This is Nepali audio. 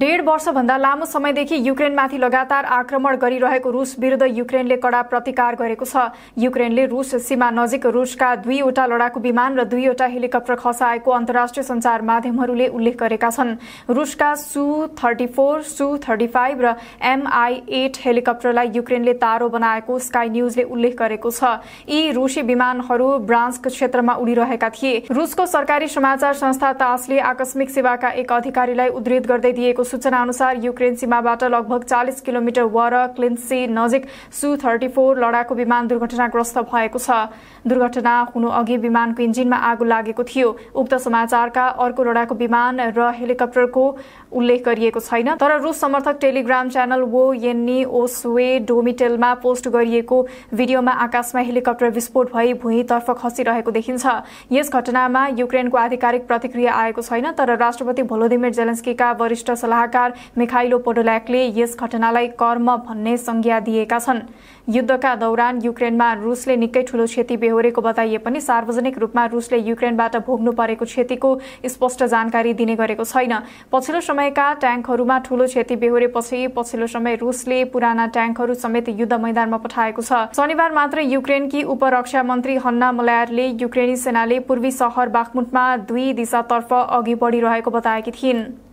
डेढ वर्षभन्दा लामो समयदेखि युक्रेनमाथि लगातार आक्रमण गरिरहेको रुस विरूद्ध युक्रेनले कडा प्रतिकार गरेको छ युक्रेनले रुस सीमा नजिक रुसका दुईवटा लडाकु विमान र दुईवटा हेलिकप्टर खसाएको अन्तर्राष्ट्रिय संचार माध्यमहरूले उल्लेख गरेका छन् रुसका Su thirty four Su thirty five र एमआई एट हेलिकप्टरलाई युक्रेनले तारो बनाएको स्काई न्यूजले उल्लेख गरेको छ यी रूसी विमानहरू ब्रान्स क्षेत्रमा उडिरहेका थिए रुसको सरकारी समाचार संस्था तासले आकस्मिक सेवाका एक अधिकारीलाई उद्धित गर्दै दिएको सूचना अनुसार युक्रेन सीमाबाट लगभग चालिस किलोमिटर वर क्लिन्सी नजिक सु थर्टी फोर लडाकु विमान दुर्घटनाग्रस्त भएको छ दुर्घटना हुनु अघि विमानको इन्जिनमा आगो लागेको थियो उक्त समाचारका अर्को लडाकु विमान र हेलिकप्टरको उल्लेख गरिएको छैन तर रुस समर्थक टेलिग्राम च्यानल वो येन्नी ओसवे डोमिटेलमा पोस्ट गरिएको भिडियोमा आकाशमा हेलिकप्टर विस्फोट भई भुइँतर्फ खसिरहेको देखिन्छ यस घटनामा युक्रेनको आधिकारिक प्रतिक्रिया आएको छैन तर राष्ट्रपति भोलोदिमिर जेलेन्स्कीका वरिष्ठ सल्लाहकार मिखाइलो पोडोल्याकले यस घटनालाई कर्म भन्ने संज्ञा दिएका छन् युद्धका दौरान युक्रेनमा रुसले निकै ठूलो क्षति बेहोरेको बताइए पनि सार्वजनिक रूपमा रुसले युक्रेनबाट भोग्नु परेको क्षतिको स्पष्ट जानकारी दिने गरेको छैन पछिल्लो समयका ट्याङ्कहरूमा ठूलो क्षति बेहोरेपछि पछिल्लो समय रुसले पुराना ट्याङ्कहरू समेत युद्ध मैदानमा पठाएको छ शनिबार मात्र युक्रेनकी उपरक्षा मन्त्री हन्ना मलायरले युक्रेनी सेनाले पूर्वी सहर बाखमुटमा दुई दिशातर्फ अघि बढिरहेको बताएकी थिइन्